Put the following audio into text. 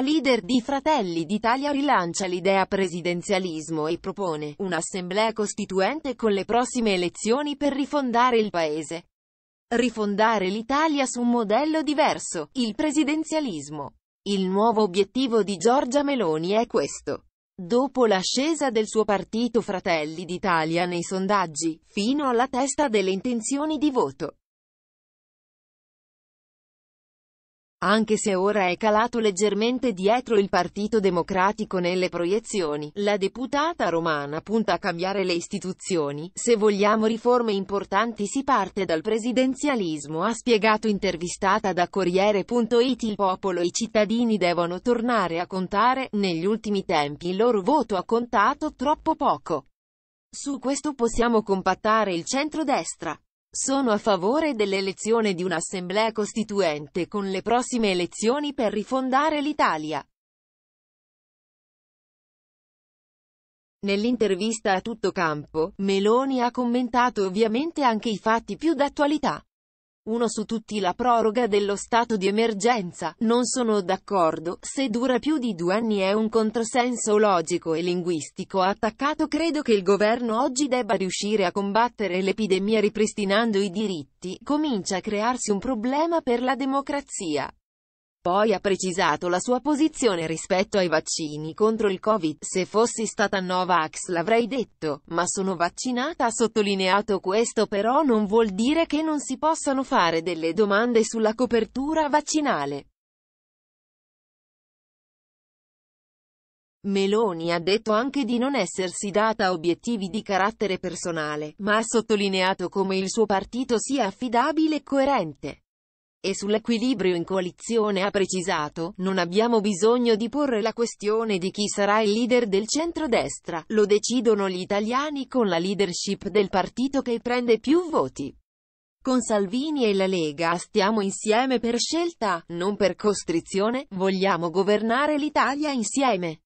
La leader di Fratelli d'Italia rilancia l'idea presidenzialismo e propone un'assemblea costituente con le prossime elezioni per rifondare il paese. Rifondare l'Italia su un modello diverso, il presidenzialismo. Il nuovo obiettivo di Giorgia Meloni è questo. Dopo l'ascesa del suo partito Fratelli d'Italia nei sondaggi, fino alla testa delle intenzioni di voto. Anche se ora è calato leggermente dietro il Partito Democratico nelle proiezioni, la deputata romana punta a cambiare le istituzioni. Se vogliamo riforme importanti si parte dal presidenzialismo, ha spiegato intervistata da Corriere.it. Il popolo e i cittadini devono tornare a contare, negli ultimi tempi il loro voto ha contato troppo poco. Su questo possiamo compattare il centrodestra. Sono a favore dell'elezione di un'assemblea costituente con le prossime elezioni per rifondare l'Italia. Nell'intervista a tutto campo, Meloni ha commentato ovviamente anche i fatti più d'attualità uno su tutti la proroga dello stato di emergenza, non sono d'accordo, se dura più di due anni è un controsenso logico e linguistico attaccato credo che il governo oggi debba riuscire a combattere l'epidemia ripristinando i diritti, comincia a crearsi un problema per la democrazia. Poi ha precisato la sua posizione rispetto ai vaccini contro il Covid. Se fossi stata Novax l'avrei detto, ma sono vaccinata ha sottolineato questo però non vuol dire che non si possano fare delle domande sulla copertura vaccinale. Meloni ha detto anche di non essersi data obiettivi di carattere personale, ma ha sottolineato come il suo partito sia affidabile e coerente e sull'equilibrio in coalizione ha precisato, non abbiamo bisogno di porre la questione di chi sarà il leader del centrodestra, lo decidono gli italiani con la leadership del partito che prende più voti. Con Salvini e la Lega stiamo insieme per scelta, non per costrizione, vogliamo governare l'Italia insieme.